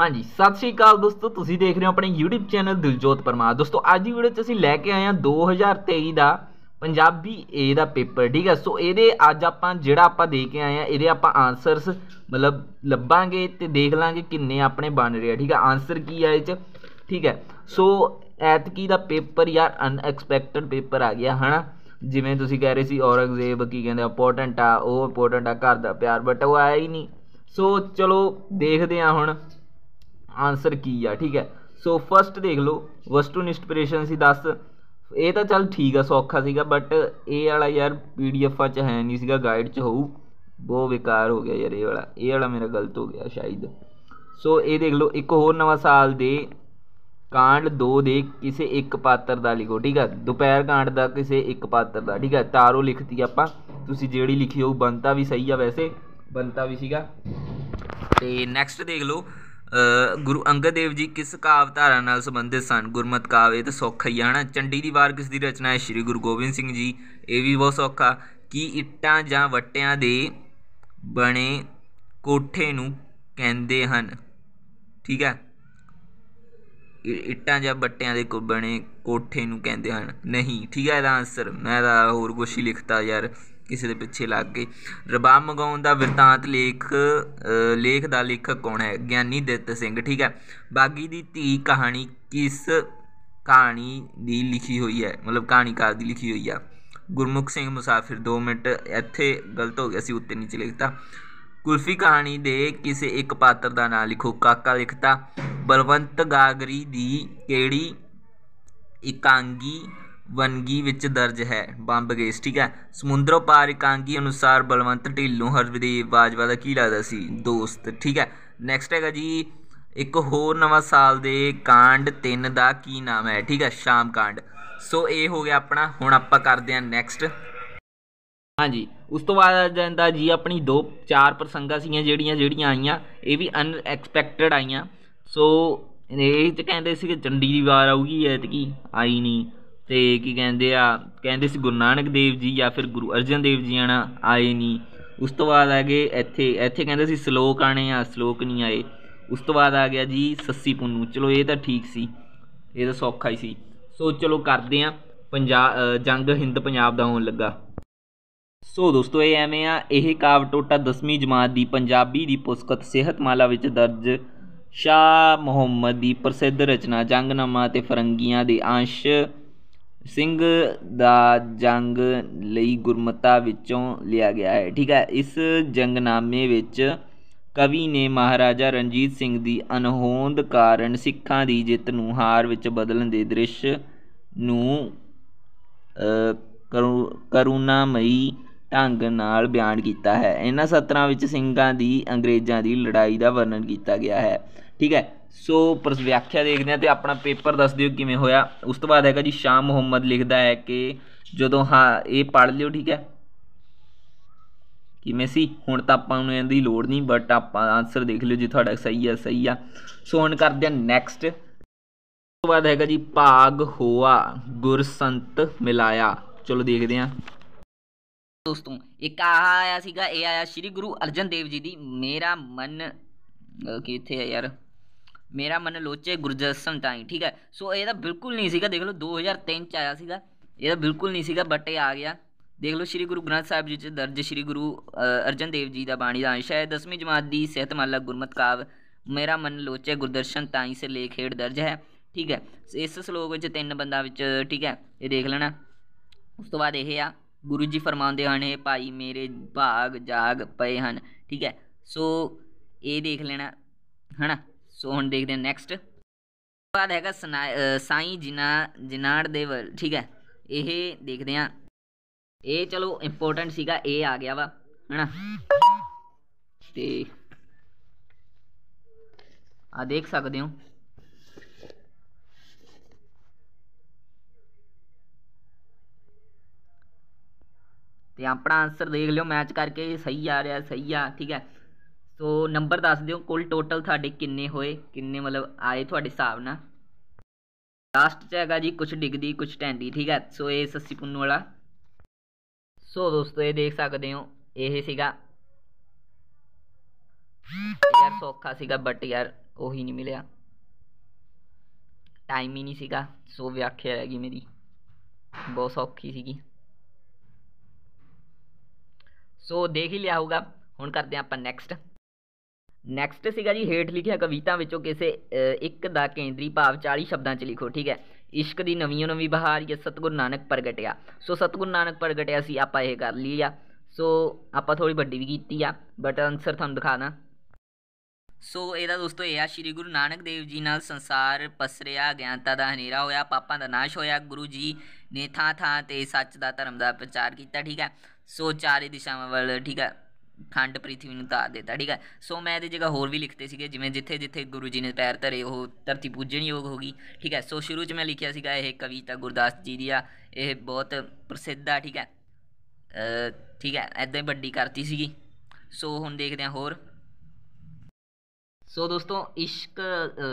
ਹਾਂਜੀ ਸਤਿ ਸ਼੍ਰੀ ਅਕਾਲ ਦੋਸਤੋ ਤੁਸੀਂ ਦੇਖ ਰਹੇ ਹੋ ਆਪਣੇ YouTube ਚੈਨਲ ਦਿਲਜੋਤ ਪਰਮਾਰ ਦੋਸਤੋ ਅੱਜ ਦੀ ਵੀਡੀਓ 'ਚ ਅਸੀਂ ਲੈ ਕੇ ਆਏ ਹਾਂ 2023 ਦਾ ਪੰਜਾਬੀ A ਦਾ ਪੇਪਰ ਠੀਕ ਹੈ ਸੋ ਇਹਦੇ ਅੱਜ ਆਪਾਂ ਜਿਹੜਾ ਆਪਾਂ ਦੇ ਕੇ ਆਏ ਆ ਇਹਦੇ ਆਪਾਂ ਆਨਸਰਸ ਮਤਲਬ ਲੱਭਾਂਗੇ ਤੇ ਦੇਖ ਲਾਂਗੇ ਕਿੰਨੇ ਆਪਣੇ ਬਣ ਰਹੇ ਆ ਠੀਕ ਹੈ ਆਨਸਰ ਕੀ ਆ ਇਹ 'ਚ ਠੀਕ ਹੈ ਸੋ ਐਤਕੀ ਦਾ ਪੇਪਰ ਯਾਰ ਅਨਐਕਸਪੈਕਟਡ ਪੇਪਰ ਆ ਗਿਆ ਹਨਾ ਜਿਵੇਂ ਤੁਸੀਂ ਕਹਿ ਰਹੇ ਸੀ ਔਰੰਗਜ਼ੇਬ ਕੀ ਕਹਿੰਦੇ ਇੰਪੋਰਟੈਂਟ ਆ ਉਹ ਇੰਪੋਰਟੈਂਟ ਆ ਘਰ ਦਾ ਪਿਆਰ ਬਟ ਉਹ ਆਇਆ ਹੀ ਨਹੀਂ ਸੋ ਚਲੋ ਦੇਖਦੇ ਆ ਹੁਣ ਆਨਸਰ ਕੀ ਆ ਠੀਕ ਹੈ ਸੋ ਫਸਟ ਦੇਖ ਲਓ ਵਸਟੂਨਿਸਟ ਪ੍ਰੇਸ਼ਨ ਸੀ 10 ਇਹ ਤਾਂ ਚੱਲ ਠੀਕ ਆ ਸੌਖਾ ਸੀਗਾ ਬਟ ਇਹ ਵਾਲਾ ਯਾਰ ਪੀਡੀਐਫ ਚ ਹੈ ਨਹੀਂ ਸੀਗਾ ਗਾਈਡ ਚ ਹੋਊ ਬਹੁਤ ਵਿਕਾਰ ਹੋ ਗਿਆ ਯਾਰ ਇਹ ਵਾਲਾ ਇਹ ਵਾਲਾ ਮੇਰਾ ਗਲਤ ਹੋ ਗਿਆ ਸ਼ਾਇਦ ਸੋ ਇਹ ਦੇਖ ਲਓ ਇੱਕ ਹੋਰ ਨਵਾਂ ਸਾਲ ਦੇ ਕਾਂਡ 2 ਦੇ ਕਿਸੇ ਇੱਕ ਪਾਤਰ ਦਾ ਲਿਖੋ ਠੀਕ ਆ ਦੁਪਹਿਰ ਕਾਂਡ ਦਾ ਕਿਸੇ ਇੱਕ ਪਾਤਰ ਦਾ ਠੀਕ ਆ ਤਾਰੋ ਲਿਖਤੀ ਆਪਾਂ ਤੁਸੀਂ ਜਿਹੜੀ ਲਿਖੀ ਹੋਊ ਬੰਤਾ ਵੀ ਸਹੀ ਆ ਵੈਸੇ ਬੰਤਾ ਵੀ ਸੀਗਾ ਤੇ ਨੈਕਸਟ ਦੇਖ ਲਓ ਗੁਰੂ ਅੰਗਦ ਦੇਵ ਜੀ ਕਿਸ ਕਾਵ ਧਾਰਾ ਨਾਲ ਸੰਬੰਧਿਤ ਸਨ ਕਾਵ ਇਹ ਤੇ ਸੌਖਾ ਹੀ ਆਣਾ ਚੰਡੀ ਦੀ ਵਾਰ ਕਿਸ ਦੀ ਰਚਨਾ ਹੈ ਸ੍ਰੀ ਗੁਰੂ ਗੋਬਿੰਦ ਸਿੰਘ ਜੀ ਇਹ ਵੀ ਬਹੁਤ ਸੌਖਾ ਕੀ ਇੱਟਾਂ ਜਾਂ ਵਟਿਆਂ ਦੇ ਬਣੇ ਕੋਠੇ ਨੂੰ ਕਹਿੰਦੇ ਹਨ ਠੀਕ ਹੈ ਇੱਟਾਂ ਜਾਂ ਬੱਟਿਆਂ ਦੇ ਬਣੇ ਕੋਠੇ ਨੂੰ ਕਹਿੰਦੇ ਹਨ ਨਹੀਂ ਠੀਕ ਹੈ ਇਹਦਾ ਆਨਸਰ ਮੈਂ ਤਾਂ ਹੋਰ ਕੁਝ ਹੀ ਲਿਖਤਾ ਯਾਰ ਕਿਸੇ ਦੇ ਪਿੱਛੇ ਲੱਗ ਗਏ ਰਬਾਬ ਮੰਗਾਉਣ ਦਾ ਵਿਰਤਾਂਤ ਲੇਖ ਲੇਖ ਦਾ ਲੇਖਕ ਕੌਣ ਹੈ ਗਿਆਨੀ ਦਿੱਤ ਸਿੰਘ ਠੀਕ ਹੈ ਬਾਗੀ ਦੀ ਧੀ ਕਹਾਣੀ ਕਿਸ ਕਹਾਣੀ ਦੀ ਲਿਖੀ ਹੋਈ ਹੈ ਮਤਲਬ ਕਹਾਣੀਕਾਰ ਦੀ ਲਿਖੀ ਹੋਈ ਆ ਗੁਰਮੁਖ ਸਿੰਘ ਮੁਸਾਫਿਰ 2 ਮਿੰਟ ਇੱਥੇ ਗਲਤ ਹੋ ਗਿਆ ਸੀ ਉੱਤੇ ਨੀਚੇ ਲਿਖਤਾ ਕੁਲਫੀ ਕਹਾਣੀ ਦੇ ਕਿਸੇ ਇੱਕ ਪਾਤਰ ਦਾ ਨਾਮ ਲਿਖੋ ਕਾਕਾ ਲਿਖਤਾ ਬਲਵੰਤ ਗਾਗਰੀ ਦੀ ਕਿਹੜੀ ਇਕਾਂਗੀ ਵਨਗੀ ਵਿੱਚ ਦਰਜ ਹੈ ਬੰਬ ਗੇਸ ਠੀਕ ਹੈ ਸਮੁੰਦਰੋਂ ਪਾਰ ਇਕਾਂਗੀ ਅਨੁਸਾਰ ਬਲਵੰਤ ਢਿੱਲੋਂ ਹਰਵਦੀਪ ਬਾਜਵਾ ਦਾ ਕੀ ਲੱਗਦਾ ਸੀ ਦੋਸਤ ਠੀਕ ਹੈ ਨੈਕਸਟ ਹੈਗਾ ਜੀ ਇੱਕ ਹੋਰ ਨਵਾਂ ਸਾਲ ਦੇ ਕਾਂਡ 3 ਦਾ ਕੀ ਨਾਮ ਹੈ ਠੀਕ ਹੈ ਸ਼ਾਮ ਕਾਂਡ ਸੋ ਇਹ ਹੋ ਗਿਆ ਆਪਣਾ ਹੁਣ ਆਪਾਂ ਕਰਦੇ ਹਾਂ ਨੈਕਸਟ ਹਾਂਜੀ ਉਸ ਤੋਂ ਬਾਅਦ ਆ ਜਾਂਦਾ ਜੀ ਆਪਣੀ ਦੋ ਚਾਰ ਪ੍ਰਸੰਗਾਂ ਸੀ ਜਿਹੜੀਆਂ ਜਿਹੜੀਆਂ ਆਈਆਂ ਇਹ ਵੀ ਅਨਐਕਸਪੈਕਟਡ ਆਈਆਂ ਸੋ ਇਹ ਤੇ ਕਹਿੰਦੇ ਸੀ ਕਿ ਚੰਡੀ ਦੀ ਵਾਰ ਆਊਗੀ ਐਤਕੀ ਆਈ ਨਹੀਂ ਤੇ ਕੀ ਕਹਿੰਦੇ ਆ ਕਹਿੰਦੇ ਸੀ ਗੁਰੂ ਨਾਨਕ ਦੇਵ ਜੀ ਜਾਂ ਫਿਰ ਗੁਰੂ ਅਰਜਨ ਦੇਵ ਜੀ ਆਣਾ ਆਏ ਨਹੀਂ ਉਸ ਤੋਂ ਬਾਅਦ ਆ ਗਏ ਇੱਥੇ ਇੱਥੇ ਕਹਿੰਦੇ ਸੀ ਸ਼ਲੋਕ ਆਣੇ ਆ ਸ਼ਲੋਕ ਨਹੀਂ ਆਏ ਉਸ ਤੋਂ ਬਾਅਦ ਆ ਗਿਆ ਜੀ ਸੱਸੀ ਪੁੰਨੂ ਚਲੋ ਇਹ ਤਾਂ ਠੀਕ ਸੀ ਇਹ ਤਾਂ ਸੌਖਾ ਹੀ ਸੀ ਸੋ ਚਲੋ ਕਰਦੇ ਆ ਪੰਜਾਬ ਜੰਗ ਹਿੰਦ ਪੰਜਾਬ ਦਾ ਹੋਣ ਲੱਗਾ ਸੋ ਦੋਸਤੋ ਇਹ ਐਵੇਂ ਆ ਇਹ ਕਾਵ ਟੋਟਾ 10ਵੀਂ ਜਮਾਤ ਦੀ ਪੰਜਾਬੀ ਦੀ ਪੁਸਤਕ ਸਿਹਤਮਾਲਾ ਵਿੱਚ ਦਰਜ ਸ਼ਾ ਮੁਹੰਮਦ ਦੀ ਪ੍ਰਸਿੱਧ ਰਚਨਾ ਜੰਗਨਾਮਾ ਤੇ ਫਰੰਗੀਆਂ ਦੇ ਅੰਸ਼ ਸਿੰਘ ਦਾ ਜੰਗ ਲਈ ਗੁਰਮਤਾ ਵਿੱਚੋਂ ਲਿਆ ਗਿਆ ਹੈ ਠੀਕ ਹੈ ਇਸ ਜੰਗਨਾਮੇ ਵਿੱਚ ਕਵੀ ਨੇ ਮਹਾਰਾਜਾ ਰਣਜੀਤ ਸਿੰਘ ਦੀ ਅਨਹੋਂਦ ਕਾਰਨ ਸਿੱਖਾਂ ਦੀ ਜਿੱਤ ਨੂੰ ਹਾਰ ਵਿੱਚ ਬਦਲਣ ਦੇ ਦ੍ਰਿਸ਼ ਨੂੰ ਕਰੁਣਾਮਈ ਢੰਗ ਨਾਲ ਬਿਆਨ ਕੀਤਾ ਹੈ ਇਹਨਾਂ ਸਤਰਾਂ ਵਿੱਚ ਸਿੰਘਾਂ ਦੀ ਅੰਗਰੇਜ਼ਾਂ ਦੀ ਲੜਾਈ ਦਾ ਵਰਣਨ ਕੀਤਾ ਗਿਆ ਹੈ ਠੀਕ ਹੈ ਸੋ ਪਰ ਵਿਆਖਿਆ ਦੇਖਦੇ ਆ ਤੇ ਆਪਣਾ ਪੇਪਰ ਦੱਸ ਦਿਓ ਕਿਵੇਂ ਹੋਇਆ ਉਸ ਤੋਂ ਬਾਅਦ ਹੈਗਾ ਜੀ ਸ਼ਾਮ ਮੁਹੰਮਦ ਲਿਖਦਾ ਹੈ ਕਿ ਜਦੋਂ ਹਾਂ ਇਹ ਪੜ ਲਿਓ ਠੀਕ ਹੈ ਕਿਵੇਂ ਸੀ ਹੁਣ ਤਾਂ ਆਪਾਂ ਨੂੰ ਇਹਦੀ ਲੋੜ ਨਹੀਂ ਬਟ ਆਪਾਂ ਆਨਸਰ ਦੇਖ ਲਿਓ ਜੀ ਤੁਹਾਡਾ ਸਹੀ ਆ ਸਹੀ ਆ ਸੋ ਹੁਣ ਕਰਦੇ ਆ ਨੈਕਸਟ ਉਸ ਤੋਂ ਬਾਅਦ ਹੈਗਾ ਜੀ ਭਾਗ ਹੋਆ ਗੁਰਸੰਤ ਮਿਲਾਇਆ ਚਲੋ ਦੇਖਦੇ ਆ ਦੋਸਤੋ ਇੱਕ ਆਹ ਆਇਆ ਸੀਗਾ ਇਹ ਆਇਆ ਸ੍ਰੀ ਗੁਰੂ ਅਰਜਨ ਦੇਵ ਜੀ ਦੀ ਮੇਰਾ ਮਨ ਕਿੱਥੇ ਆ ਯਾਰ ਮੇਰਾ ਮਨ ਲੋਚੇ ਗੁਰਜਸਨ ਟਾਈ ਠੀਕ ਹੈ ਸੋ ਇਹ ਤਾਂ ਬਿਲਕੁਲ ਨਹੀਂ ਸੀਗਾ ਦੇਖ ਲਓ 2003 ਚ ਆਇਆ ਸੀਗਾ ਇਹ ਤਾਂ ਬਿਲਕੁਲ ਨਹੀਂ ਸੀਗਾ ਬਟ ਇਹ ਆ ਗਿਆ ਦੇਖ ਲਓ ਸ੍ਰੀ ਗੁਰੂ ਗ੍ਰੰਥ ਸਾਹਿਬ ਜੀ ਚ ਦਰਜ ਸ੍ਰੀ ਗੁਰੂ ਅਰਜਨ ਦੇਵ ਜੀ ਦਾ ਬਾਣੀ ਦਾ ਅੰਸ਼ ਹੈ 10ਵੀਂ ਜਮਾਤ ਦੀ ਮਾਲਾ ਗੁਰਮਤ ਕਾਵ ਮੇਰਾ ਮਨ ਲੋਚੇ ਗੁਰਦਰਸ਼ਨ ਤਾਈ ਸੇ ਲੇਖ ਹੇਡ ਦਰਜ ਹੈ ਠੀਕ ਹੈ ਇਸ ਸ਼ਲੋਕ ਵਿੱਚ ਤਿੰਨ ਬੰਦਾ ਵਿੱਚ ਠੀਕ ਹੈ ਇਹ ਦੇਖ ਲੈਣਾ ਉਸ ਤੋਂ ਬਾਅਦ ਇਹ ਆ ਗੁਰੂ ਜੀ ਫਰਮਾਉਂਦੇ ਹਨ ਇਹ ਭਾਈ ਮੇਰੇ ਭਾਗ ਜਾਗ ਪਏ ਹਨ ਠੀਕ ਹੈ ਸੋ ਇਹ ਦੇਖ ਲੈਣਾ ਹਨਾ ਸੋ ਹੁਣ ਦੇਖਦੇ ਹਾਂ ਨੈਕਸਟ ਬਾਅਦ ਹੈਗਾ ਸਾਈ ਜਿਨਾ ਜਿਨਾੜ ਦੇ ਵੱਲ ਠੀਕ ਹੈ ਇਹ ਦੇਖਦੇ ਹਾਂ ਇਹ ਚਲੋ ਇੰਪੋਰਟੈਂਟ ਸੀਗਾ ਇਹ ਆ ਗਿਆ ਵਾ ਹਨਾ ਤੇ ਆ ਦੇਖ ਸਕਦੇ ਹੋ ਤੇ ਆਪਣਾ ਆਨਸਰ ਦੇਖ ਲਿਓ ਮੈਚ ਕਰਕੇ ਸਹੀ ਆ ਰਿਹਾ ਸਹੀ ਆ ਠੀਕ ਹੈ ਸੋ ਨੰਬਰ ਦੱਸ ਦਿਓ ਕੁੱਲ ਟੋਟਲ ਤੁਹਾਡੇ ਕਿੰਨੇ ਹੋਏ ਕਿੰਨੇ ਮਤਲਬ ਆਏ ਤੁਹਾਡੇ ਹਿਸਾਬ ਨਾਲ ਲਾਸਟ 'ਚ ਹੈਗਾ ਜੀ ਕੁਝ ਡਿਗਦੀ ਕੁਝ ਟੈਂਦੀ ਠੀਕ ਹੈ ਸੋ ਇਹ ਸੱਸੀ ਪੁੰਨੂ ਵਾਲਾ ਸੋ ਦੋਸਤੋ ਇਹ ਦੇਖ ਸਕਦੇ ਹੋ ਇਹ ਸੀਗਾ ਯਾਰ ਸੌਖਾ ਸੀਗਾ ਬਟ ਯਾਰ ਉਹੀ ਨਹੀਂ ਮਿਲਿਆ ਟਾਈਮ ਹੀ ਨਹੀਂ ਸੀਗਾ ਸੋ ਵਿਆਖਿਆ ਰਹਿ ਮੇਰੀ ਬਹੁਤ ਸੌਖੀ ਸੀਗੀ ਸੋ ਦੇਖ ਹੀ ਲਿਆ ਹੋਊਗਾ ਹੁਣ ਕਰਦੇ ਆਪਾਂ ਨੈਕਸਟ ਨੈਕਸਟ ਸੀਗਾ ਜੀ ਹੇਠ ਲਿਖਿਆ ਕਵਿਤਾ ਵਿੱਚੋਂ ਕਿਸੇ ਇੱਕ ਦਾ ਕੇਂਦਰੀ ਭਾਵ 40 ਸ਼ਬਦਾਂ 'ਚ ਲਿਖੋ ਠੀਕ ਹੈ ਇਸ਼ਕ ਦੀ ਨਵੀਂ ਨਵੀਂ ਬਹਾਰ ਜਾਂ ਸਤਗੁਰ ਨਾਨਕ ਪ੍ਰਗਟਿਆ ਸੋ ਸਤਗੁਰ ਨਾਨਕ ਪ੍ਰਗਟਿਆ ਸੀ ਆਪਾਂ ਇਹ ਕਰ ਲਈ ਆ ਸੋ ਆਪਾਂ ਥੋੜੀ ਵੱਡੀ ਵੀ ਕੀਤੀ ਆ ਬਟ ਆਨਸਰ ਤੁਹਾਨੂੰ ਦਿਖਾਣਾ ਸੋ ਇਹਦਾ ਦੋਸਤੋ ਇਹ ਆ ਸ੍ਰੀ ਗੁਰੂ ਨਾਨਕ ਦੇਵ ਜੀ ਨਾਲ ਸੰਸਾਰ ਪਸਰਿਆ ਗਿਆਨਤਾ ਦਾ ਹਨੇਰਾ ਹੋਇਆ ਪਾਪਾਂ ਦਾ ਨਾਸ਼ ਹੋਇਆ ਗੁਰੂ ਜੀ ਨੇ ਥਾਂ ਥਾਂ ਤੇ ਸੱਚ ਦਾ ਧਰਮ ਦਾ ਪ੍ਰਚਾਰ ਕੀਤਾ ਠੀਕ ਹੈ ਸੋ ਚਾਰੇ ਦਿਸ਼ਾਵਾਂ ਵੱਲ ਠੀਕ ਹੈ ਖੰਡ ਪ੍ਰਿਥਵੀ ਨੂੰ ਤਾਰ ਦਿੱਤਾ ਠੀਕ ਹੈ ਸੋ ਮੈਂ ਇਹਦੀ ਜਗ੍ਹਾ ਹੋਰ ਵੀ ਲਿਖਤੇ ਸੀਗੇ ਜਿਵੇਂ ਜਿੱਥੇ ਜਿੱਥੇ ਗੁਰੂ ਜੀ ਨੇ ਪੈਰ ਧਰੇ ਉਹ ਧਰਤੀ ਪੂਜਣਯੋਗ ਹੋ ਗਈ ਠੀਕ ਹੈ ਸੋ ਸ਼ੁਰੂ 'ਚ ਮੈਂ ਲਿਖਿਆ ਸੀਗਾ ਇਹ ਕਵਿਤਾ ਗੁਰਦਾਸ ਜੀ ਦੀ ਆ ਇਹ ਬਹੁਤ ਪ੍ਰਸਿੱਧ ਆ ਠੀਕ ਹੈ ਠੀਕ ਹੈ ਐਦਾਂ ਹੀ ਵੱਡੀ ਕਰਤੀ ਸੀਗੀ ਸੋ ਹੁਣ ਦੇਖਦੇ ਹਾਂ ਹੋਰ ਸੋ ਦੋਸਤੋ ਇਸ਼ਕ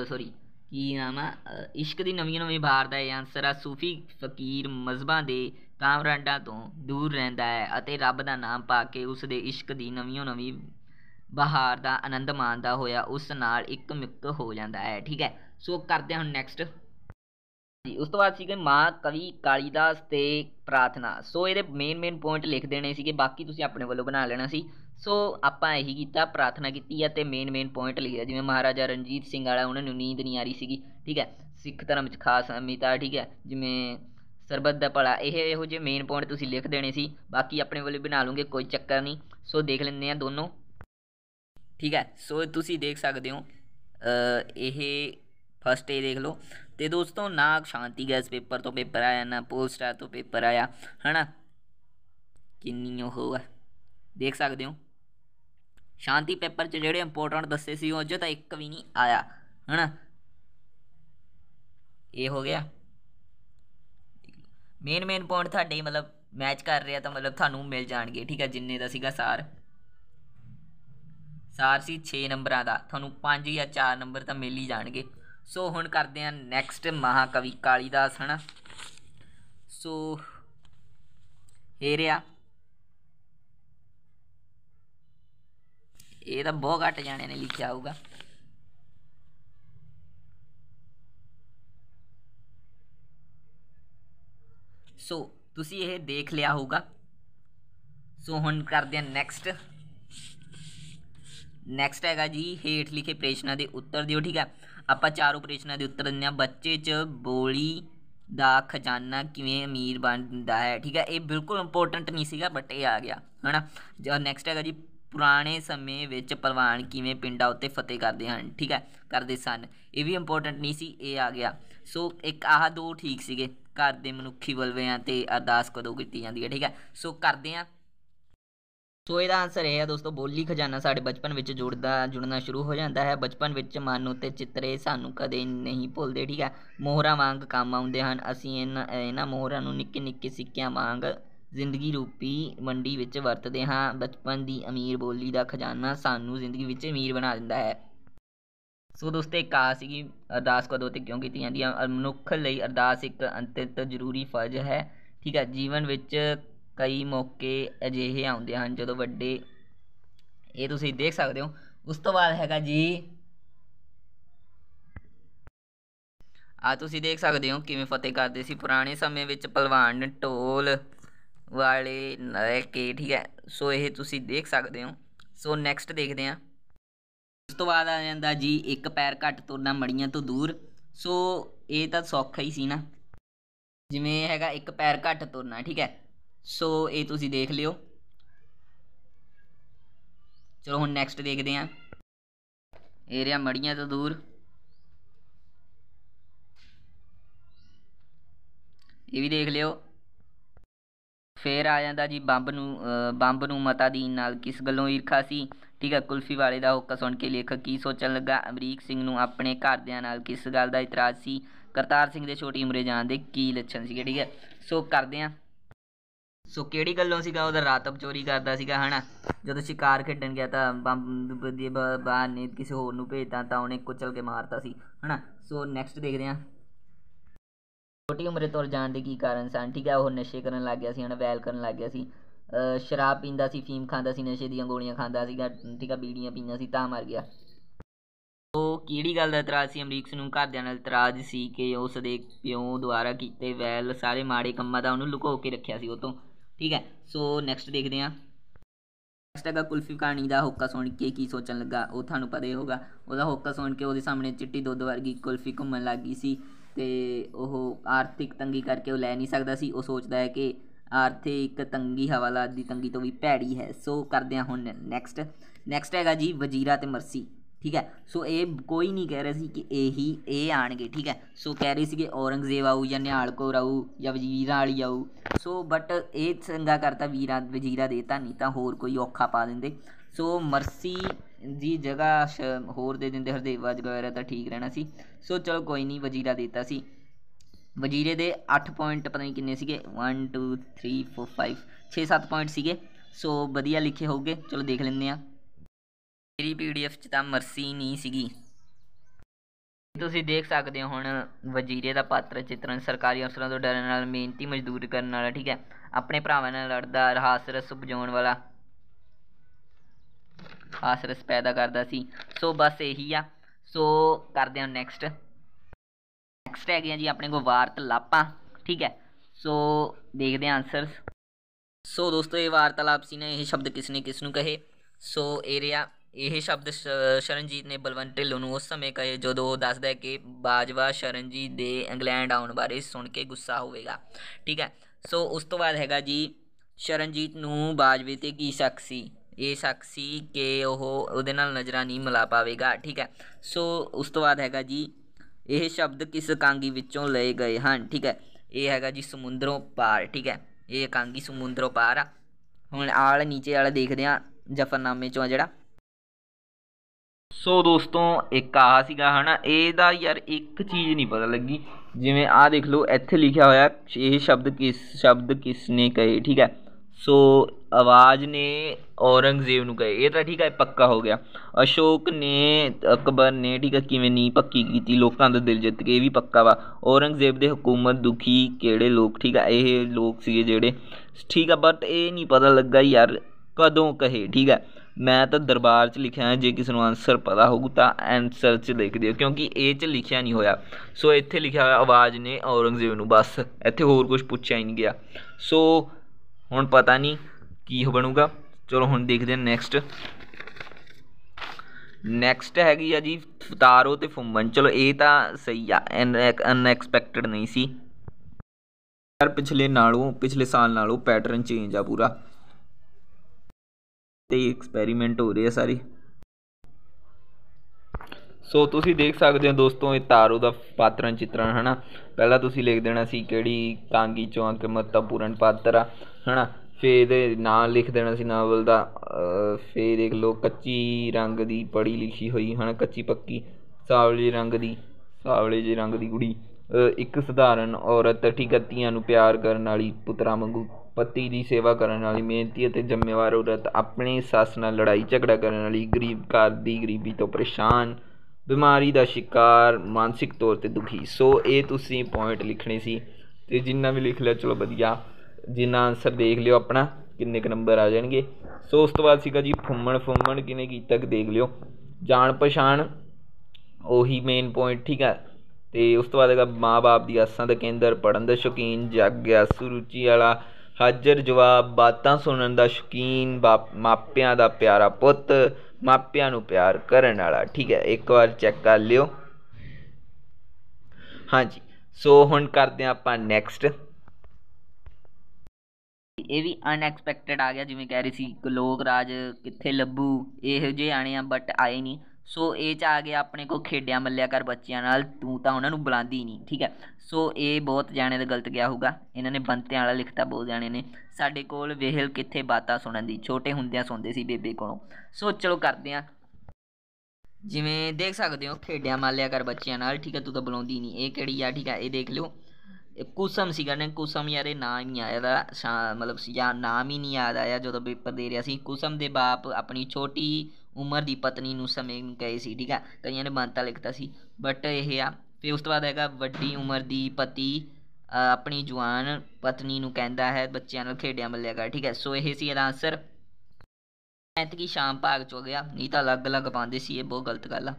ਸੌਰੀ ਕੀ ਨਾਮ ਆ ਇਸ਼ਕ ਦੀ ਨਵੀਂ ਨਵੀਂ ਬਹਾਰ ਦਾ ਇਹ ਆਨਸਰ ਆ ਸੂਫੀ ਫਕੀਰ ਮਜ਼ਬਾਂ ਦੇ ਕਾਮਰਾਡਾਂ ਤੋਂ ਦੂਰ ਰਹਿੰਦਾ ਹੈ ਅਤੇ ਰੱਬ ਦਾ ਨਾਮ ਪਾ ਕੇ ਉਸ ਦੇ ਇਸ਼ਕ ਦੀ ਨਵੀਓਂ ਨਵੀਂ ਬਹਾਰ ਦਾ ਆਨੰਦ ਮਾਣਦਾ ਹੋਇਆ ਉਸ ਨਾਲ ਇੱਕ ਮਿੱਕ ਹੋ ਜਾਂਦਾ ਹੈ ਠੀਕ ਹੈ ਸੋ ਕਰਦੇ ਹਾਂ ਹੁਣ ਨੈਕਸਟ ਜੀ ਉਸ ਤੋਂ ਬਾਅਦ ਸੀਗੇ ਮਾਂ ਕਵੀ ਕਾਲੀਦਾਸ ਤੇ ਪ੍ਰਾਰਥਨਾ ਸੋ ਇਹਦੇ ਮੇਨ ਮੇਨ ਪੁਆਇੰਟ ਲਿਖ ਦੇਣੇ ਸੀਗੇ ਬਾਕੀ ਤੁਸੀਂ ਆਪਣੇ ਵੱਲੋਂ ਬਣਾ ਲੈਣਾ ਸੀ ਸੋ ਆਪਾਂ ਇਹੀ ਕੀਤਾ ਪ੍ਰਾਰਥਨਾ ਕੀਤੀ ਹੈ ਤੇ ਮੇਨ ਮੇਨ ਪੁਆਇੰਟ ਲਿਖਿਆ ਜਿਵੇਂ ਮਹਾਰਾਜਾ ਰਣਜੀਤ ਸਿੰਘ ਵਾਲਾ ਉਹਨਾਂ ਨੂੰ ਨੀਂਦ ਨਹੀਂ ਆ ਰਹੀ ਸੀਗੀ ਠੀਕ ਹੈ ਸਿੱਖ ਧਰਮ ਵਿੱਚ ਖਾਸ ਅਹਿਮੀਅਤ ਆ ਠੀਕ ਹੈ ਜਿਵੇਂ ਸਰਬੱਤ ਦਾ ਭਲਾ ਇਹ ਇਹੋ ਜਿਹੇ ਮੇਨ ਪੁਆਇੰਟ ਤੁਸੀਂ ਲਿਖ ਦੇਣੇ ਸੀ ਬਾਕੀ ਆਪਣੇ ਵੱਲੋਂ ਬਣਾ ਲੂਗੇ ਕੋਈ ਚੱਕਰ ਨਹੀਂ ਸੋ ਦੇਖ ਲੈਂਦੇ ਆ ਦੋਨੋਂ ਠੀਕ ਹੈ ਸੋ ਤੁਸੀਂ ਦੇਖ ਸਕਦੇ ਹੋ ਇਹ ਫਸਟ ਏ ਦੇਖ ਲਓ ਤੇ ਦੋਸਤੋ ਨਾ ਸ਼ਾਂਤੀ ਗੈਸ ਪੇਪਰ ਤੋਂ ਪੇਪਰ ਆਇਆ ਨਾ ਆ ਤੋਂ ਪੇਪਰ ਆਇਆ ਹਨਾ ਕਿੰਨੀ ਉਹ ਹੋਗਾ ਦੇਖ ਸਕਦੇ ਹੋ ਸ਼ਾਂਤੀ ਪੇਪਰ 'ਚ ਜਿਹੜੇ ਇੰਪੋਰਟੈਂਟ ਦੱਸੇ ਸੀ ਉਹ ਅਜੇ ਤਾਂ ਇੱਕ ਵੀ ਨਹੀਂ ਆਇਆ ਹਨਾ ਇਹ ਹੋ ਗਿਆ ਮੇਨ ਮੇਨ ਪੁਆਇੰਟ ਤੁਹਾਡੇ ਮਤਲਬ ਮੈਚ ਕਰ ਰਿਹਾ ਤਾਂ ਮਤਲਬ ਤੁਹਾਨੂੰ ਮਿਲ ਜਾਣਗੇ ਠੀਕ ਹੈ ਜਿੰਨੇ ਦਾ ਸੀਗਾ ਸਾਰ ਸਾਰ ਸੀ 6 ਨੰਬਰਾਂ ਦਾ ਤੁਹਾਨੂੰ 5 ਜਾਂ 4 ਨੰਬਰ ਤਾਂ ਮਿਲ ਹੀ ਜਾਣਗੇ ਸੋ ਹੁਣ ਕਰਦੇ ਹਾਂ ਨੈਕਸਟ ਮਹਾਕਵੀ ਕਾਲੀਦਾਸ ਹਨਾ ਸੋ ਹੇਰਿਆ ਇਹ ਤਾਂ ਬਹੁਤ ਘੱਟ ਜਾਣੇ ਨੇ ਲਿਖਿਆ ਹੋਊਗਾ ਸੋ ਤੁਸੀਂ ਇਹ ਦੇਖ ਲਿਆ ਹੋਊਗਾ ਸੋ ਹੁਣ ਕਰਦੇ ਹਾਂ ਨੈਕਸਟ ਨੈਕਸਟ ਹੈਗਾ ਜੀ ਹੇਠ ਲਿਖੇ ਪ੍ਰਸ਼ਨਾਂ ਦੇ ਉੱਤਰ ਦਿਓ ਠੀਕ ਹੈ ਆਪਾਂ ਚਾਰ ਪ੍ਰਸ਼ਨਾਂ ਦੇ ਉੱਤਰ ਦਿੰਦੇ ਆ ਬੱਚੇ 'ਚ ਬੋਲੀ ਦਾ ਖਜ਼ਾਨਾ ਕਿਵੇਂ ਅਮੀਰ ਬਣਦਾ ਹੈ ਠੀਕ ਹੈ ਇਹ ਬਿਲਕੁਲ ਇੰਪੋਰਟੈਂਟ ਨਹੀਂ ਸੀਗਾ ਬਟ ਇਹ ਆ ਗਿਆ ਹਨਾ ਜੋ ਨੈਕਸਟ ਹੈਗਾ ਜੀ ਪੁਰਾਣੇ ਸਮੇਂ ਵਿੱਚ ਪਹਿਲਵਾਨ ਕਿਵੇਂ ਪਿੰਡਾਂ ਉੱਤੇ ਫਤਿਹ ਕਰਦੇ ਹਨ ਠੀਕ ਹੈ ਕਰਦੇ ਸਨ ਇਹ ਵੀ ਇੰਪੋਰਟੈਂਟ ਨਹੀਂ ਸੀ ਇਹ ਆ ਗਿਆ ਸੋ ਇੱਕ ਆਹ ਦੋ ਠੀਕ ਸੀਗੇ ਘਰ ਦੇ ਮਨੁੱਖੀ ਬਲਵਿਆਂ ਤੇ ਅਰਦਾਸ ਕਦੋਂ ਕੀਤੀ ਜਾਂਦੀ ਹੈ ਠੀਕ ਹੈ ਸੋ ਕਰਦੇ ਆ ਸੋ ਇਹਦਾ ਆਨਸਰ ਇਹ ਹੈ ਦੋਸਤੋ ਬੋਲੀ ਖਜ਼ਾਨਾ ਸਾਡੇ ਬਚਪਨ ਵਿੱਚ ਜੁੜਦਾ ਜੁੜਨਾ ਸ਼ੁਰੂ ਹੋ ਜਾਂਦਾ ਹੈ ਬਚਪਨ ਵਿੱਚ ਮਨ ਉਤੇ ਚਿੱਤਰੇ ਸਾਨੂੰ ਕਦੇ ਨਹੀਂ ਭੁੱਲਦੇ ਠੀਕ ਹੈ ਮੋਹਰਾਂ ਵਾਂਗ ਕੰਮ ਆਉਂਦੇ ਹਨ ਅਸੀਂ ਇਹਨਾਂ ਇਹਨਾਂ ਮੋਹਰਾਂ ਨੂੰ ਨਿੱਕੇ ਨਿੱਕੇ ਸਿੱਕਿਆਂ ਵਾਂਗ ਜ਼ਿੰਦਗੀ ਰੂਪੀ ਮੰਡੀ ਵਿੱਚ ਵਰਤਦੇ ਹਾਂ ਬਚਪਨ ਦੀ ਅਮੀਰ ਬੋਲੀ ਦਾ ਖਜ਼ਾਨਾ ਸਾਨੂੰ ਜ਼ਿੰਦਗੀ ਵਿੱਚ ਅਮੀਰ ਬਣਾ ਦਿੰਦਾ ਹੈ ਸੋ ਦੋਸਤੋ ਇੱਕ ਆ ਸੀਗੀ ਅਰਦਾਸ ਕਦੋਂ ਤੇ ਕਿਉਂ ਕੀਤੀ ਜਾਂਦੀ ਹੈ ਮਨੁੱਖ ਲਈ ਅਰਦਾਸ ਇੱਕ ਅੰਤਿਤ ਜ਼ਰੂਰੀ ਫਰਜ਼ ਹੈ ਠੀਕ ਹੈ ਜੀਵਨ ਵਿੱਚ ਕਈ ਮੌਕੇ ਅਜਿਹੇ ਆਉਂਦੇ ਹਨ ਜਦੋਂ ਵੱਡੇ ਇਹ ਤੁਸੀਂ ਦੇਖ ਸਕਦੇ ਹੋ ਉਸ ਤੋਂ ਬਾਅਦ ਹੈਗਾ ਜੀ ਆ ਤੁਸੀਂ ਦੇਖ ਸਕਦੇ ਹੋ ਕਿਵੇਂ ਫਤਿਹ ਕਰਦੇ ਸੀ ਪੁਰਾਣੇ ਸਮੇਂ ਵਿੱਚ ਪਹਿਲਵਾਨ ਢੋਲ ਵਾਲੇ ਨਾਇਕ ਠੀਕ ਹੈ ਸੋ ਇਹ ਤੁਸੀਂ ਦੇਖ ਸਕਦੇ ਹੋ ਸੋ ਨੈਕਸਟ ਦੇਖਦੇ ਹਾਂ ਉਸ ਤੋਂ ਬਾਅਦ ਆ ਜਾਂਦਾ ਜੀ ਇੱਕ ਪੈਰ ਘੱਟ ਤੁਰਨਾ ਮੜੀਆਂ ਤੋਂ ਦੂਰ ਸੋ ਇਹ ਤਾਂ ਸੌਖਾ ਹੀ ਸੀ ਨਾ ਜਿਵੇਂ ਹੈਗਾ ਇੱਕ ਪੈਰ ਘੱਟ ਤੁਰਨਾ ਠੀਕ ਹੈ ਸੋ ਇਹ ਤੁਸੀਂ ਦੇਖ ਲਿਓ ਚਲੋ ਹੁਣ ਨੈਕਸਟ ਦੇਖਦੇ ਆਂ ਇਹ ਮੜੀਆਂ ਤੋਂ ਦੂਰ ਇਹ ਵੀ ਦੇਖ ਲਿਓ ਫੇਰ ਆ ਜਾਂਦਾ ਜੀ ਬੰਬ ਨੂੰ ਬੰਬ ਨੂੰ ਮਤਾ ਦੀਨ ਨਾਲ ਕਿਸ ਗੱਲੋਂ ਈਰਖਾ ਸੀ ਠੀਕ ਹੈ ਕੁਲਫੀ ਵਾਲੇ ਦਾ ਹੁੱਕਾ ਸੁਣ ਕੇ ਲੇਖਕ ਕੀ ਸੋਚਣ ਲੱਗਾ ਅਮਰੀਕ ਸਿੰਘ ਨੂੰ ਆਪਣੇ ਘਰਦਿਆਂ ਨਾਲ ਕਿਸ ਗੱਲ ਦਾ ਇਤਰਾਜ਼ ਸੀ ਕਰਤਾਰ ਸਿੰਘ ਦੇ ਛੋਟੀ ਉਮਰੇ ਜਾਣ ਦੇ ਕੀ ਲੱਛਣ ਸੀਗੇ ਠੀਕ ਹੈ ਸੋ ਕਰਦੇ ਆ ਸੋ ਕਿਹੜੀ ਗੱਲੋਂ ਸੀਗਾ ਉਹਦਾ ਰਾਤਬ ਚੋਰੀ ਕਰਦਾ ਸੀਗਾ ਹਨਾ ਜਦੋਂ ਸ਼ਿਕਾਰ ਖੇਡਣ ਗਿਆ ਤਾਂ ਬੰਬ ਦੀ ਬਾਹਰ ਨੇ ਕਿਸੇ ਹੋਰ ਨੂੰ ਭੇਜਦਾ ਤਾਂ ਉਹਨੇ ਕੁਚਲ ਕੇ ਮਾਰਤਾ ਸੀ ਹਨਾ ਸੋ ਨੈਕਸਟ ਦੇਖਦੇ ਆ ਛੋਟੀ ਉਮਰੇ ਤੁਰ ਜਾਣ ਦੇ ਕੀ ਕਾਰਨ ਸਨ ਠੀਕ ਹੈ ਉਹ ਨਸ਼ੇ ਕਰਨ ਲੱਗ ਗਿਆ ਸੀ ਹਨਾ ਵੈਲ ਕਰਨ ਲੱਗ ਗਿਆ ਸੀ ਸ਼ਰਾਬ ਪੀਂਦਾ ਸੀ ਫੀਮ ਖਾਂਦਾ ਸੀ ਨਸ਼ੇ ਦੀਆਂ ਗੋਲੀਆਂ ਖਾਂਦਾ ਸੀਗਾ ਠੀਕ ਬੀੜੀਆਂ ਪੀਂਦਾ ਸੀ ਤਾਂ ਮਰ ਗਿਆ ਉਹ ਕਿਹੜੀ ਗੱਲ ਦਾ ਇਤਰਾਜ਼ ਸੀ ਅਮਰੀਕਸ ਨੂੰ ਘਰਦਿਆਂ ਨਾਲ ਇਤਰਾਜ਼ ਸੀ ਕਿ ਉਸ ਦੇ ਪਿਓ ਦੁਆਰਾ ਕੀਤੇ ਵੈਲ ਸਾਰੇ ਮਾੜੇ ਕੰਮਾਂ ਦਾ ਉਹਨੂੰ ਲੁਕੋ ਕੇ ਰੱਖਿਆ ਸੀ ਉਹ ਤੋਂ ਠੀਕ ਹੈ ਸੋ ਨੈਕਸਟ ਦੇਖਦੇ ਹਾਂ ਨੈਕਸਟ ਹੈਗਾ ਕੁਲਫੀ ਕਹਾਣੀ ਦਾ ਹੋਕਾ ਸੁਣ ਕੇ ਕੀ ਸੋਚਣ ਲੱਗਾ ਉਹ ਤੁਹਾਨੂੰ ਪਤਾ ਹੀ ਹੋਗਾ ਉਹਦਾ ਹੋਕਾ ਸੁਣ ਕੇ ਉਹਦੇ ਸਾਹਮਣੇ ਚਿੱਟੀ ਦੁੱਧ ਵਰਗੀ ਕੁਲਫੀ ਘੁੰਮਣ ਲੱਗੀ ਸੀ ਤੇ ਉਹ ਆਰਥਿਕ ਤੰਗੀ ਕਰਕੇ ਉਹ ਲੈ ਨਹੀਂ ਸਕਦਾ ਸੀ ਉਹ ਸੋਚਦਾ ਹੈ ਕਿ ਆਰਥਿਕ ਤੰਗੀ ਹਵਾਲਾ ਦੀ ਤੰਗੀ ਤੋਂ ਵੀ ਭੈੜੀ ਹੈ ਸੋ ਕਰਦੇ ਹਾਂ ਹੁਣ ਨੈਕਸਟ ਨੈਕਸਟ ਹੈਗਾ ਜੀ ਵਜ਼ੀਰਾ ਤੇ ਮਰਸੀ ਠੀਕ ਹੈ ਸੋ ਇਹ ਕੋਈ ਨਹੀਂ ਕਹਿ ਰਿਹਾ ਸੀ ਕਿ ਇਹੀ ਇਹ ਆਣਗੇ ਠੀਕ ਹੈ ਸੋ ਕਹਿ ਰਹੀ ਸੀਗੇ ਔਰੰਗਜ਼ੇਬ ਆਊ ਜਾਂ ਨਿਹਾਲ ਕੌਰ ਆਊ ਜਾਂ ਵਜੀਰਾ ਵਾਲੀ ਆਊ ਸੋ ਬਟ ਇਹ ਚੰਗਾ ਕਰਤਾ ਵੀਰਾ ਵਜ਼ੀਰਾ ਦੇਤਾ ਨਹੀਂ ਤਾਂ ਹੋਰ ਕੋਈ ਔਖਾ ਪਾ ਦਿੰਦੇ ਸੋ ਮਰਸੀ ਦੀ ਜਗ੍ਹਾ ਹੋਰ ਦੇ ਦਿੰਦੇ ਹਰਦੇਵ ਵਗੈਰਾ ਤਾਂ ਠੀਕ ਰਹਿਣਾ ਸੀ ਸੋ ਚਲੋ ਕੋਈ ਨਹੀਂ ਵਜ਼ੀਰਾ ਦੇਤਾ ਸੀ ਵਜੀਰੇ ਦੇ 8 ਪੁਆਇੰਟ ਪਤਾ ਨਹੀਂ ਕਿੰਨੇ ਸੀਗੇ 1 2 3 4 5 6 7 ਪੁਆਇੰਟ ਸੀਗੇ ਸੋ ਵਧੀਆ ਲਿਖੇ ਹੋਗੇ ਚਲੋ ਦੇਖ ਲੈਂਦੇ ਆ ਮੇਰੀ ਪੀਡੀਐਫ ਚ ਤਾਂ ਮਰਸੀ ਨਹੀਂ ਸੀਗੀ ਤੁਸੀਂ ਦੇਖ ਸਕਦੇ ਹੋ ਹੁਣ ਵਜ਼ੀਰੇ ਦਾ ਪਾਤਰ ਚਿਤਰਨ ਸਰਕਾਰੀ ਅਫਸਰਾਂ ਤੋਂ ਡਰਨ ਨਾਲ ਮਿਹਨਤੀ ਮਜ਼ਦੂਰ ਕਰਨ ਵਾਲਾ ਠੀਕ ਹੈ ਆਪਣੇ ਭਰਾਵਾਂ ਨਾਲ ਲੜਦਾ ਰਹਾਸ ਰਸ ਬੁਝਾਉਣ ਵਾਲਾ ਆਸਰਸ ਪੈਦਾ ਕਰਦਾ ਸੀ ਸੋ ਬਸ ਇਹੀ ਆ ਸੋ ਕਰਦੇ ਹਾਂ ਨੈਕਸਟ ਨੈਕਸਟ ਹੈਗੇ ਆ ਜੀ ਆਪਣੇ ਵਾਰਤ ਵਾਰਤਲਾਪਾਂ ਠੀਕ ਹੈ ਸੋ ਦੇਖਦੇ ਹਾਂ ਆਨਸਰਸ ਸੋ ਦੋਸਤੋ ਇਹ ਵਾਰਤਾਲਾਪ ਸੀ ਨਾ ਇਹ ਸ਼ਬਦ ਕਿਸ ਨੇ ਕਿਸ ਨੂੰ ਕਹੇ ਸੋ ਏਰੀਆ ਇਹ ਸ਼ਬਦ ਸ਼ਰਨਜੀਤ ਨੇ ਬਲਵੰਤ ਢਿੱਲੋਂ ਨੂੰ ਉਸ ਸਮੇਂ ਕਹੇ ਜਦੋਂ ਉਹ ਦੱਸਦਾ ਹੈ ਕਿ ਬਾਜਵਾ ਸ਼ਰਨਜੀਤ ਦੇ ਇੰਗਲੈਂਡ ਆਉਣ ਬਾਰੇ ਸੁਣ ਕੇ ਗੁੱਸਾ ਹੋਵੇਗਾ ਠੀਕ ਹੈ ਸੋ ਉਸ ਤੋਂ ਬਾਅਦ ਹੈਗਾ ਜੀ ਸ਼ਰਨਜੀਤ ਨੂੰ ਬਾਜਵੇ ਤੇ ਕੀ ਸ਼ੱਕ ਸੀ ਇਹ ਸ਼ੱਕ ਸੀ ਕਿ ਉਹ ਉਹਦੇ ਨਾਲ ਨਜ਼ਰਾਂ ਨਹੀਂ ਮਿਲਾ ਪਾਵੇਗਾ ਠੀਕ ਹੈ ਸੋ ਉਸ ਤੋਂ ਬਾਅਦ ਹੈਗਾ ਜੀ ਇਹ ਸ਼ਬਦ ਕਿਸ ਕਾਂਗੀ ਵਿੱਚੋਂ ਲਏ ਗਏ ਹਨ ਠੀਕ ਹੈ ਇਹ ਹੈਗਾ ਜੀ ਸਮੁੰਦਰੋਂ ਪਾਰ ਠੀਕ ਹੈ ਇਹ ਕਾਂਗੀ ਸਮੁੰਦਰੋਂ ਪਾਰ ਆ ਹੁਣ ਆਲ ਨੀਚੇ ਵਾਲਾ ਦੇਖਦੇ ਆ ਜਫਰਨਾਮੇ ਚੋਂ ਜਿਹੜਾ ਸੋ ਦੋਸਤੋ ਇੱਕ ਆ ਸੀਗਾ ਹਨਾ ਇਹਦਾ ਯਾਰ ਇੱਕ ਚੀਜ਼ ਨਹੀਂ ਪਤਾ ਲੱਗੀ ਜਿਵੇਂ ਆ ਦੇਖ ਲਓ ਇੱਥੇ ਲਿਖਿਆ ਹੋਇਆ ਇਹ ਸ਼ਬਦ ਕਿਸ ਸ਼ਬਦ ਕਿਸ ਨੇ ਕਹੇ ਠੀਕ ਹੈ ਸੋ ਆਵਾਜ਼ ਨੇ ਔਰੰਗਜ਼ੇਬ ਨੂੰ ਕਹੇ ਇਹ ਤਾਂ ਠੀਕ ਹੈ ਪੱਕਾ ਹੋ ਗਿਆ ਅਸ਼ੋਕ ਨੇ ਅਕਬਰ ਨੇ ਠੀਕ ਹੈ ਕਿਵੇਂ ਨਹੀਂ ਪੱਕੀ ਕੀਤੀ ਲੋਕਾਂ ਦਾ ਦਿਲ ਜਿੱਤ ਕੇ ਇਹ ਵੀ ਪੱਕਾ ਵਾ ਔਰੰਗਜ਼ੇਬ ਦੇ ਹਕੂਮਤ ਦੁਖੀ ਕਿਹੜੇ ਲੋਕ ਠੀਕ ਹੈ ਇਹ ਲੋਕ ਸੀਗੇ ਜਿਹੜੇ ਠੀਕ ਹੈ ਬਟ ਇਹ ਨਹੀਂ ਪਤਾ ਲੱਗਾ ਯਾਰ ਕਦੋਂ ਕਹੇ ਠੀਕ ਹੈ ਮੈਂ ਤਾਂ ਦਰਬਾਰ 'ਚ ਲਿਖਿਆ ਜੇ ਕਿਸੇ ਨੂੰ ਆਨਸਰ ਪਤਾ ਹੋਊ ਤਾਂ ਆਨਸਰ 'ਚ ਲਿਖ ਦਿਓ ਕਿਉਂਕਿ ਇਹ 'ਚ ਲਿਖਿਆ ਨਹੀਂ ਹੋਇਆ ਸੋ ਇੱਥੇ ਲਿਖਿਆ ਹੋਇਆ ਆਵਾਜ਼ ਨੇ ਔਰੰਗਜ਼ੇਬ ਨੂੰ ਬਸ ਇੱਥੇ ਹੋਰ ਕੁਝ ਪੁੱਛਿਆ ਹੀ ਨਹੀਂ ਗਿਆ ਸੋ ਹੁਣ ਪਤਾ ਨਹੀਂ ਕੀ ਹੋ ਬਣੂਗਾ ਚਲੋ ਹੁਣ ਦੇਖਦੇ ਹਾਂ ਨੈਕਸਟ ਨੈਕਸਟ ਹੈਗੀ ਆ ਜੀ ਫਤਾਰੋ ਤੇ ਫੁੰਮਨ ਚਲੋ ਇਹ ਤਾਂ ਸਹੀ ਆ ਅਨਐਕਸਪੈਕਟਡ ਨਹੀਂ ਸੀ ਯਾਰ ਪਿਛਲੇ ਨਾਲੋਂ ਪਿਛਲੇ ਸਾਲ ਨਾਲੋਂ ਪੈਟਰਨ ਚੇਂਜ ਆ ਪੂਰਾ ਤੇ ਐਕਸਪੈਰੀਮੈਂਟ ਹੋ ਰਿਹਾ ਆ ਸੋ ਤੁਸੀਂ ਦੇਖ ਸਕਦੇ ਹੋ ਦੋਸਤੋ ਇਹ ਤਾਰੂ ਦਾ ਪਾਤਰਨ ਚਿੱਤਰਣ ਹਨਾ ਪਹਿਲਾਂ ਤੁਸੀਂ ਲਿਖ ਦੇਣਾ ਸੀ ਕਿਹੜੀ ਕਾਂਗੀ ਚੌਂਕ ਮਹੱਤਵਪੂਰਨ ਪਾਤਰ ਆ ਹਨਾ ਫੇਰ ਇਹਦੇ ਨਾਂ ਲਿਖ ਦੇਣਾ ਸੀ ਨਾਵਲ ਦਾ ਫੇਰ ਦੇਖ ਲੋ ਕੱਚੀ ਰੰਗ ਦੀ ਪੜੀ ਲਿਖੀ ਹੋਈ ਹਨਾ ਕੱਚੀ ਪੱਕੀ ਸਾਵਲੇ ਰੰਗ ਦੀ ਸਾਵਲੇ ਜੀ ਰੰਗ ਦੀ ਕੁੜੀ ਇੱਕ ਸਧਾਰਨ ਔਰਤ ਠੀਕਤੀਆਂ ਨੂੰ ਪਿਆਰ ਕਰਨ ਵਾਲੀ ਪੁੱਤਰਾ ਵਾਂਗੂ ਪਤੀ ਦੀ ਸੇਵਾ ਕਰਨ ਵਾਲੀ ਮਿਹਨਤੀ ਅਤੇ ਜ਼ਿੰਮੇਵਾਰ ਔਰਤ ਆਪਣੇ ਸੱਸ ਨਾਲ ਲੜਾਈ ਝਗੜਾ ਕਰਨ ਵਾਲੀ ਗਰੀਬ ਘਰ ਦੀ ਗਰੀਬੀ ਤੋਂ ਪਰੇਸ਼ਾਨ ਬਿਮਾਰੀ ਦਾ ਸ਼ਿਕਾਰ ਮਾਨਸਿਕ ਤੌਰ 'ਤੇ ਦੁਖੀ ਸੋ ਇਹ ਤੁਸੀਂ ਪੁਆਇੰਟ ਲਿਖਣੇ ਸੀ ਤੇ ਜਿੰਨਾ ਵੀ ਲਿਖ ਲਿਆ ਚਲੋ ਵਧੀਆ ਜਿੰਨਾ ਆਨਸਰ ਦੇਖ ਲਿਓ ਆਪਣਾ ਕਿੰਨੇ ਕੁ ਨੰਬਰ ਆ ਜਾਣਗੇ ਸੋ ਉਸ ਤੋਂ ਬਾਅਦ ਸੀਗਾ ਜੀ ਫੁੰਮਣ ਫੁੰਮਣ ਕਿਨੇ ਕੀਤਾ ਕਿ ਦੇਖ ਲਿਓ ਜਾਣ ਪਛਾਣ ਉਹੀ ਮੇਨ ਪੁਆਇੰਟ ਠੀਕ ਆ ਤੇ ਉਸ ਤੋਂ ਬਾਅਦ ਹੈਗਾ ਮਾਪੇ ਦੀ ਆਸਾਂ ਦਾ ਕੇਂਦਰ ਪੜਨ ਦਾ ਸ਼ੌਕੀਨ ਗਿਆ ਸੁਰੂਚੀ ਵਾਲਾ ਹਾਜ਼ਰ ਜਵਾਬ ਬਾਤਾਂ ਸੁਣਨ ਦਾ ਸ਼ੌਕੀਨ ਮਾਪਿਆਂ ਦਾ ਪਿਆਰਾ ਪੁੱਤ ਮਾਪਿਆਂ ਨੂੰ ਪਿਆਰ ਕਰਨ ਵਾਲਾ ਠੀਕ ਹੈ ਇੱਕ ਵਾਰ ਚੈੱਕ ਕਰ ਲਿਓ ਹਾਂਜੀ ਸੋ ਹੁਣ ਕਰਦੇ ਆ ਆਪਾਂ ਨੈਕਸਟ ਇਹ ਵੀ ਅਨਐਕਸਪੈਕਟਡ ਆ ਗਿਆ ਜਿਵੇਂ ਕਹਿ ਰਹੀ ਸੀ ਲੋਕ ਰਾਜ ਕਿੱਥੇ ਲੱਭੂ ਇਹੋ ਜਿਹੇ ਆਣੇ ਆ ਬਟ ਆਏ ਨਹੀਂ ਸੋ ਇਹ ਚ ਆ ਗਿਆ ਆਪਣੇ ਕੋ ਖੇਡਿਆ ਮੱਲਿਆ ਕਰ ਬੱਚਿਆਂ ਨਾਲ ਤੂੰ ਤਾਂ ਉਹਨਾਂ ਨੂੰ ਬੁਲਾਉਂਦੀ ਨਹੀਂ ਠੀਕ ਹੈ ਸੋ ਇਹ ਬਹੁਤ ਜਾਣੇ ਦਾ ਗਲਤ ਗਿਆ ਹੋਊਗਾ ਇਹਨਾਂ ਨੇ ਬੰਤਿਆਂ ਵਾਲਾ ਲਿਖਤਾ ਬੋਲ ਜਾਣੇ ਨੇ ਸਾਡੇ ਕੋਲ ਵੇਹਲ ਕਿੱਥੇ ਬਾਤਾਂ ਸੁਣਨ ਦੀ ਛੋਟੇ ਹੁੰਦਿਆਂ ਸੁਣਦੇ ਸੀ ਬੇਬੇ ਕੋਲੋਂ ਸੋ ਚਲੋ ਕਰਦੇ ਆ ਜਿਵੇਂ ਦੇਖ ਸਕਦੇ ਹੋ ਖੇਡਿਆ ਮੱਲਿਆ ਕਰ ਬੱਚਿਆਂ ਨਾਲ ਠੀਕ ਹੈ ਤੂੰ ਤਾਂ ਬੁਲਾਉਂਦੀ ਨਹੀਂ ਇਹ ਕਿਹੜੀ ਆ ਠੀਕ ਹੈ ਇਹ ਦੇਖ ਲਿਓ ਕੁਸਮ ਸੀਗਾ ਨੇ ਕੁਸਮ ਯਾਰ ਇਹ ਨਾਂ ਨਹੀਂ ਆਇਆ ਦਾ ਮਤਲਬ ਜਾਂ ਨਾਮ ਹੀ ਨਹੀਂ ਆਦਾ ਆਇਆ ਜਦੋਂ ਪੇਪਰ ਦੇ ਰਿਹਾ ਸੀ ਕੁਸਮ ਦੇ ਬਾਪ ਆਪਣੀ ਛੋਟੀ ਉਮਰ ਦੀ ਪਤਨੀ ਨੂੰ ਸਮੇਂ ਗਏ ਸੀ ਠੀਕ ਆ ਕਈਆਂ ਨੇ ਬੰਤਾ ਲਿਖਤਾ ਸੀ ਬਟ ਇਹ ਆ ਫਿਰ ਉਸ ਤੋਂ ਬਾਅਦ ਹੈਗਾ ਵੱਡੀ ਉਮਰ ਦੀ ਪਤੀ ਆਪਣੀ ਜਵਾਨ ਪਤਨੀ ਨੂੰ ਕਹਿੰਦਾ ਹੈ ਬੱਚਿਆਂ ਨਾਲ ਖੇਡਿਆ ਮੱਲਿਆ ਕਰ ਠੀਕ ਹੈ ਸੋ ਇਹ ਸੀ ਇਹਦਾ ਆਨਸਰ ਐਤ ਕੀ ਸ਼ਾਮ ਭਾਗ ਚ ਹੋ ਗਿਆ ਨਹੀਂ ਤਾਂ ਅਲੱਗ-ਅਲੱਗ ਪਾਉਂਦੇ ਸੀ ਇਹ ਬਹੁਤ ਗਲਤ ਗੱਲ ਆ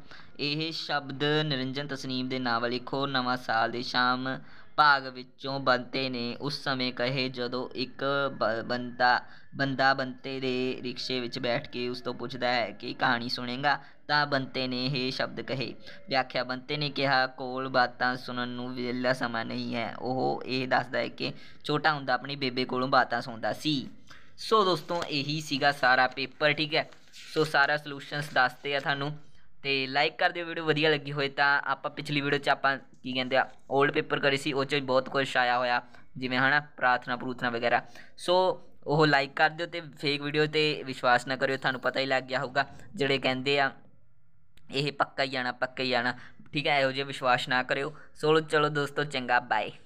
ਇਹ ਸ਼ਬਦ ਨਿਰੰਜਨ ਤਸਨੀਮ ਦੇ ਨਾਂ ਵਾਲੇ ਖੋ ਨਵਾਂ ਸਾਲ ਦੇ ਸ਼ਾਮ ਭਾਗ ਵਿੱਚੋਂ ਬੰਤੇ ਨੇ ਉਸ ਸਮੇਂ ਕਹੇ ਜਦੋਂ ਇੱਕ ਬੰਦਾ ਬੰਤਾ ਬੰਦਾ ਬੰਤੇ ਦੇ ਰਿਕਸ਼ੇ ਵਿੱਚ ਬੈਠ ਕੇ ਉਸ ਤੋਂ ਪੁੱਛਦਾ ਹੈ ਕਿ ਕਹਾਣੀ ਸੁਣੇਗਾ ਤਾਂ ਬੰਤੇ ਨੇ ਇਹ ਸ਼ਬਦ ਕਹੇ ਵਿਆਖਿਆ ਬੰਤੇ ਨੇ ਕਿਹਾ ਕੋਲ ਬਾਤਾਂ ਸੁਣਨ ਨੂੰ ਵਿਹਲਾ ਸਮਾਂ ਨਹੀਂ ਹੈ ਉਹ ਇਹ ਦੱਸਦਾ ਹੈ ਕਿ ਛੋਟਾ ਹੁੰਦਾ ਆਪਣੀ ਬੇਬੇ ਕੋਲੋਂ ਬਾਤਾਂ ਸੁਣਦਾ ਸੀ ਸੋ ਦੋਸਤੋ ਇਹੀ ਸੀਗਾ ਸਾਰਾ ਪੇਪਰ ਠੀਕ ਹੈ ਸੋ ਸਾਰਾ ਸੋਲੂਸ਼ਨਸ ਦੱਸਤੇ ਆ ਤੁਹਾਨੂੰ ਤੇ ਲਾਈਕ ਕਰ ਦਿਓ ਵੀਡੀਓ ਵਧੀਆ ਲੱਗੀ ਹੋਏ ਤਾਂ ਆਪਾਂ ਪਿਛਲੀ ਵੀਡੀਓ 'ਚ ਆਪਾਂ ਕੀ ਕਹਿੰਦੇ ਆ 올ਡ ਪੇਪਰ ਕਰੀ ਸੀ ਉਹ ਚ ਬਹੁਤ ਕੁਝ ਆਇਆ ਹੋਇਆ ਜਿਵੇਂ ਹਨਾ ਪ੍ਰਾਰਥਨਾ ਪ੍ਰੂਥਨਾ ਵਗੈਰਾ ਸੋ ਉਹ ਲਾਈਕ ਕਰ ਦਿਓ ਤੇ ਫੇਕ ਵੀਡੀਓ ਤੇ ਵਿਸ਼ਵਾਸ ਨਾ ਕਰਿਓ ਤੁਹਾਨੂੰ ਪਤਾ ਹੀ ਲੱਗ ਗਿਆ ਹੋਊਗਾ ਜਿਹੜੇ ਕਹਿੰਦੇ ਆ ਇਹ ਪੱਕਾ ਹੀ ਆਣਾ ਪੱਕਾ ਹੀ ਆਣਾ ਠੀਕ ਹੈ ਇਹੋ ਜਿਹਾ ਵਿਸ਼ਵਾਸ ਨਾ ਕਰਿਓ ਸੋ ਚਲੋ ਦੋਸਤੋ ਚੰਗਾ ਬਾਏ